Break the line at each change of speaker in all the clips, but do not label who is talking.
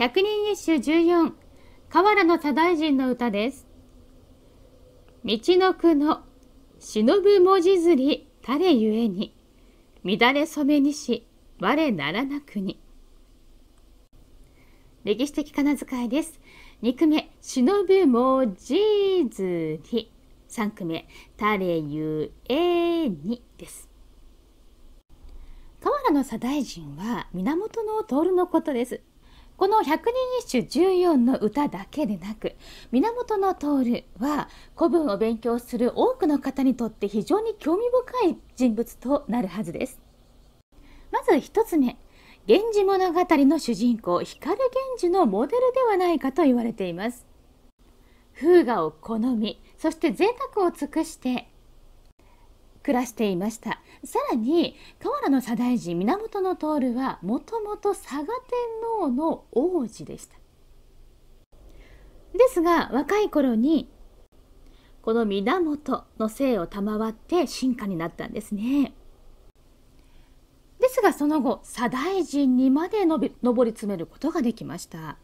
百人一首十四、河原の左大臣の歌です道の句の忍ぶ文字ずりたれゆえに乱れ染めにし我ならなくに歴史的仮名遣いです二句目忍ぶ文字ずり三句目たれゆえにです河原の左大臣は源の徹のことですこの百人一首14の歌だけでなく源徹は古文を勉強する多くの方にとって非常に興味深い人物となるはずですまず1つ目源氏物語の主人公光源氏のモデルではないかと言われています風雅を好みそして贅沢を尽くして暮らしていましたさらに河原の左大臣源徹はもともと嵯峨天皇の王子でしたですが若い頃にこの源の姓を賜って進化になったんですねですがその後左大臣にまで上り詰めることができました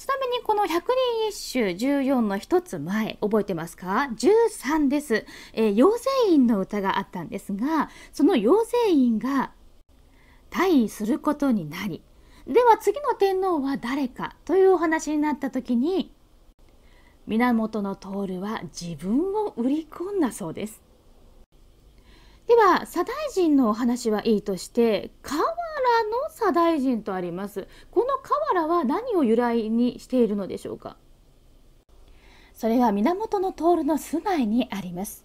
ちなみにこの百人一首14の一つ前、覚えてますか ?13 です、えー、養成院の歌があったんですが、その養成院が退位することになり、では次の天皇は誰かというお話になった時に、源徹は自分を売り込んだそうです。では左大臣のお話はいいとして河原の左大臣とありますこの河原は何を由来にしているのでしょうかそれは源徹の住まいにあります、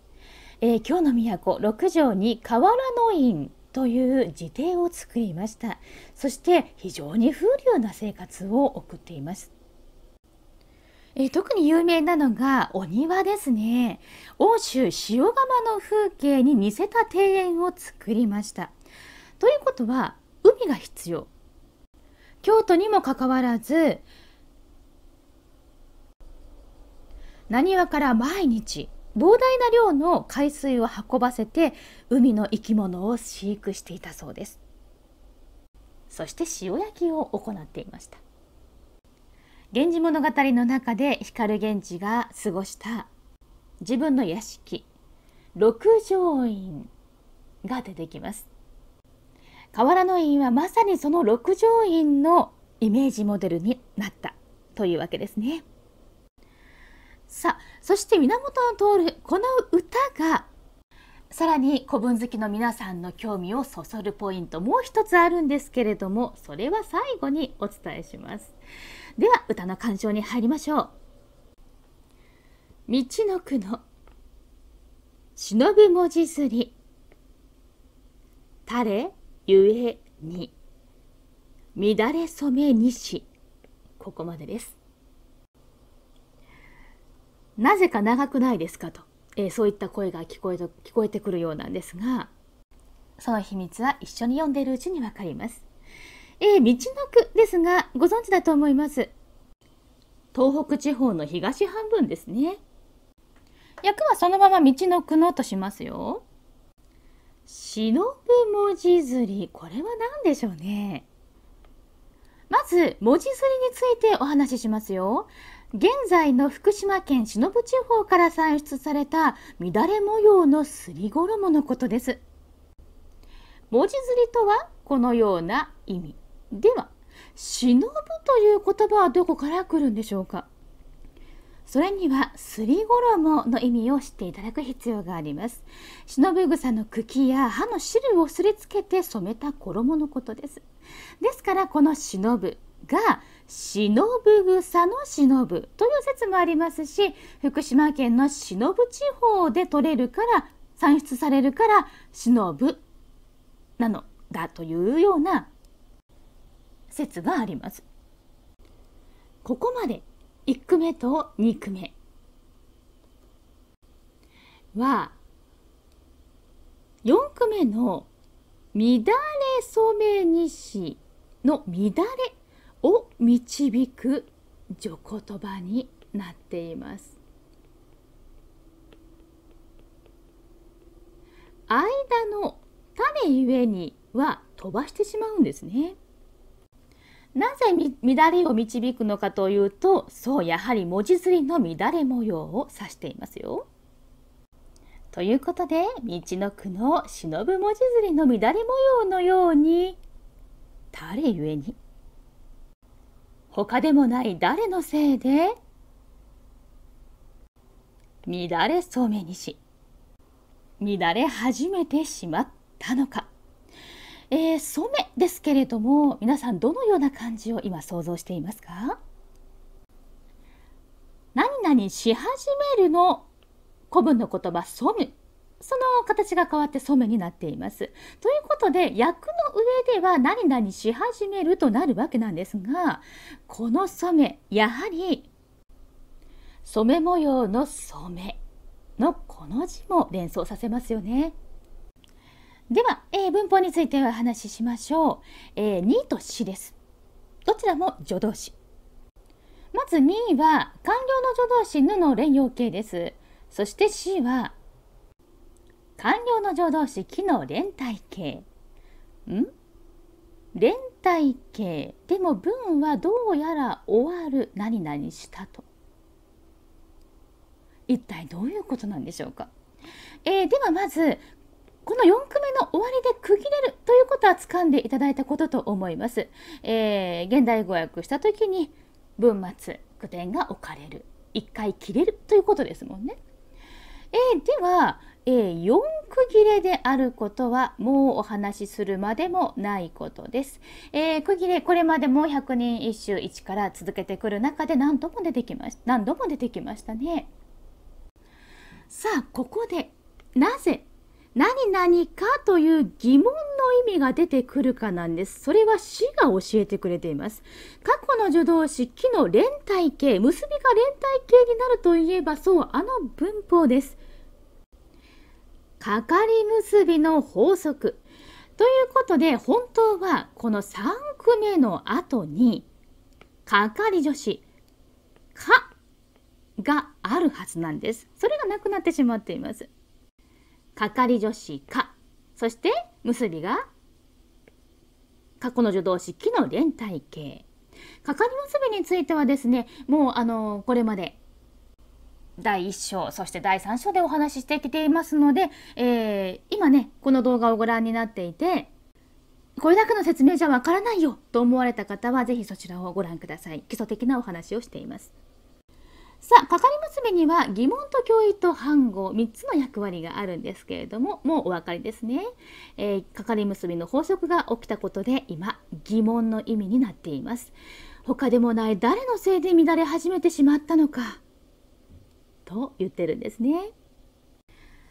えー、日の都六条に河原の院という自邸を作りましたそして非常に風流な生活を送っていますえー、特に有名なのがお庭ですね欧州塩釜の風景に似せた庭園を作りましたということは海が必要京都にもかかわらず浪速から毎日膨大な量の海水を運ばせて海の生き物を飼育していたそうですそして塩焼きを行っていました源氏物語の中で光源氏が過ごした自分の屋敷六条院が出てきます河原の院はまさにその六条院のイメージモデルになったというわけですねさあそして源通るこの歌がさらに古文好きの皆さんの興味をそそるポイントもう一つあるんですけれどもそれは最後にお伝えします。では歌の鑑賞に入りましょう道の句の忍ぶ文字釣り垂れゆえに乱れ染めにしここまでですなぜか長くないですかと、えー、そういった声が聞こえと聞こえてくるようなんですがその秘密は一緒に読んでいるうちにわかりますえー、道のくですが、ご存知だと思います。東北地方の東半分ですね。役はそのまま道のくのとしますよ。忍文字釣り、これは何でしょうね。まず、文字釣りについてお話ししますよ。現在の福島県忍地方から産出された乱れ模様のすり衣のことです。文字釣りとはこのような意味。では忍ぶという言葉はどこから来るんでしょうかそれにはすり衣の意味を知っていただく必要があります忍ぶ草の茎や葉の汁をすりつけて染めた衣のことですですからこの忍ぶが忍ぶ草の忍ぶという説もありますし福島県の忍ぶ地方で取れるから産出されるから忍ぶなのだというような説がありますここまで1句目と2句目は4句目の「乱れ染め西し」の「乱れ」を導く序言葉になっています。間の「種ゆえに」は飛ばしてしまうんですね。なぜ乱れを導くのかというとそうやはり文字釣りの乱れ模様を指していますよ。ということで道の句の「忍ぶ文字釣りの乱れ模様」のように「誰ゆえに」他でもない誰のせいで乱れそうめにし乱れ始めてしまったのか。えー、染めですけれども皆さんどのような感じを今想像していますか何々し始めるの古文の言葉染むその形が変わって染めになっています。ということで役の上では何々し始めるとなるわけなんですがこの染めやはり染め模様の染めのこの字も連想させますよね。では、えー、文法についてお話ししましょう、えー、2と4ですどちらも助動詞まず2は完了の助動詞ぬの連用形ですそして C は完了の助動詞きの連帯形ん連帯形でも文はどうやら終わる何々したと一体どういうことなんでしょうかえー、ではまずこの4句目の終わりで区切れるということは掴んでいただいたことと思います。えー、現代語訳した時に文末句点が置かれる一回切れるということですもんね。えー、では、えー、4区切れであることはもうお話しするまでもないことです。えー、区切れこれまでも100人一首一から続けてくる中で何度も出てきまし何度も出てきましたね。さあここでなぜ何々かという疑問の意味が出てくるかなんです。それは詩が教えてくれています。過去の助動詞、木の連帯形、結びが連帯形になるといえば、そう、あの文法です。かかり結びの法則。ということで、本当はこの3句目の後に、かかり助詞、かがあるはずなんです。それがなくなってしまっています。係助詞か。そして結びが過去の助動詞機の連体形。係結びについてはですね、もうあのこれまで第1章そして第3章でお話ししてきていますので、えー、今ねこの動画をご覧になっていてこれだけの説明じゃわからないよと思われた方は是非そちらをご覧ください基礎的なお話をしています。さあ、かかり結びには疑問と脅威と反語3つの役割があるんですけれども、もうお分かりですね。えー、かかり結びの法則が起きたことで今、疑問の意味になっています。他でもない誰のせいで乱れ始めてしまったのか、と言ってるんですね。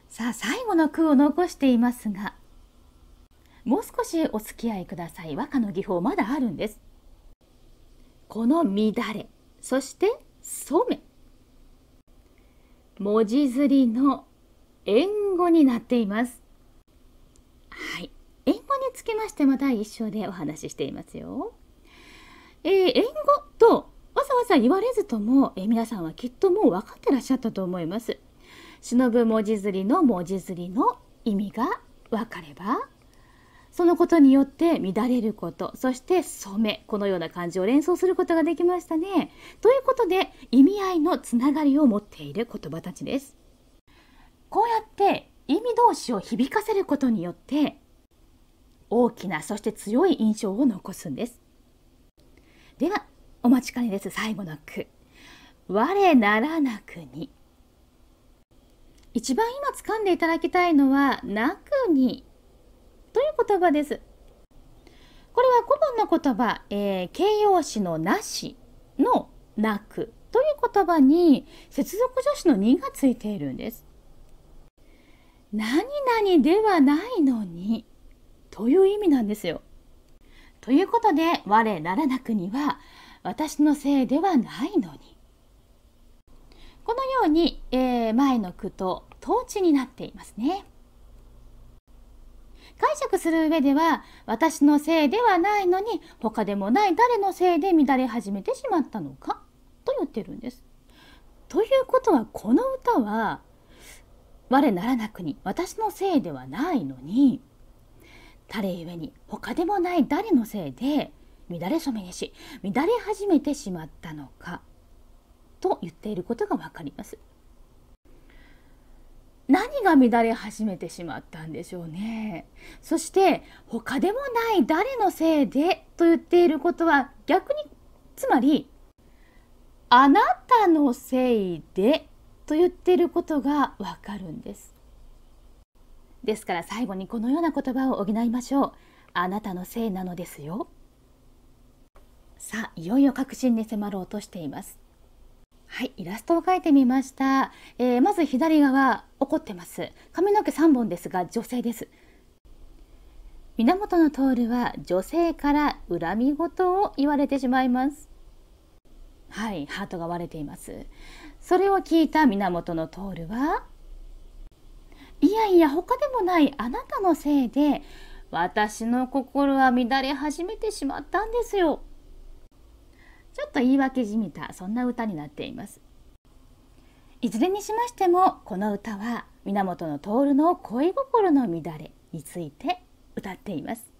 さあ、最後の句を残していますが、もう少しお付き合いください。和歌の技法まだあるんです。この乱れ、そして染め。文字刷りの援語になっています。はい。援語につきましても第1章でお話ししていますよ。えー、英語とわざわざ言われずとも、えー、皆さんはきっともう分かってらっしゃったと思います。忍ぶ文字刷りの文字刷りの意味が分かればそのことによって乱れることそして染めこのような感じを連想することができましたね。ということで意味合いのつながりを持っている言葉たちです。こうやって意味同士を響かせることによって大きなそして強い印象を残すんです。ではお待ちかねです最後の句。我ならなくに一番今掴んでいただきたいのは「なくに」という言葉です。これは古文の言葉、えー、形容詞のなしのなくという言葉に接続助詞のにがついているんです。何々ではないのにという意味なんですよ。ということで我ならなくには私のせいではないのに。このように、えー、前の句と統治になっていますね。解釈する上では私のせいではないのに他でもない誰のせいで乱れ始めてしまったのかと言ってるんです。ということはこの歌は我ならなくに私のせいではないのに誰ゆえに他でもない誰のせいで乱れ染めにし乱れ始めてしまったのかと言っていることが分かります。何が乱れ始めてしまったんでしょうね。そして他でもない誰のせいでと言っていることは逆につまりあなたのせいでと言っていることがわかるんです。ですから最後にこのような言葉を補いましょう。あなたのせいなのですよ。さあいよいよ確信に迫ろうとしています。はい、イラストを描いてみました。えー、まず左側、怒ってます。髪の毛3本ですが、女性です。源徹は女性から恨み事を言われてしまいます。はい、ハートが割れています。それを聞いた源徹は、いやいや、他でもないあなたのせいで、私の心は乱れ始めてしまったんですよ。ちょっと言い訳じみたそんな歌になっていますいずれにしましてもこの歌は源徹の恋心の乱れについて歌っています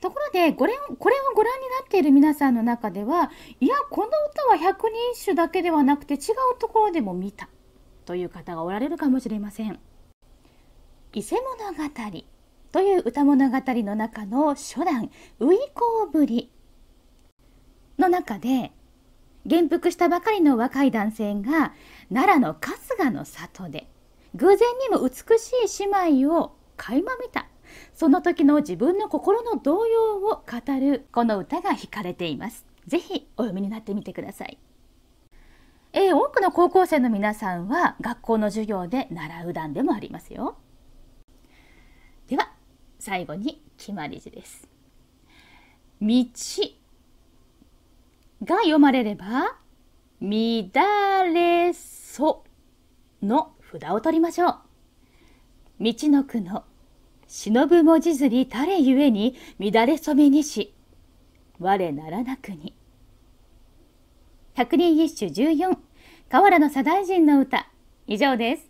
ところでこれをご覧になっている皆さんの中ではいやこの歌は百人一首だけではなくて違うところでも見たという方がおられるかもしれません。伊勢物語という歌物語の中の初段「ウイコーぶり」の中で元服したばかりの若い男性が奈良の春日の里で偶然にも美しい姉妹を垣間見たその時の自分の心の動揺を語るこの歌が惹かれていますぜひお読みになってみてくださいえー、多くの高校生の皆さんは学校の授業で習う段でもありますよでは最後に決まり字です道が読まれれば、乱れその札を取りましょう。道の句の忍ぶ文字ずりたれゆえに乱れ染めにし、我ならなくに。百人一首14、河原の左大臣の歌、以上です。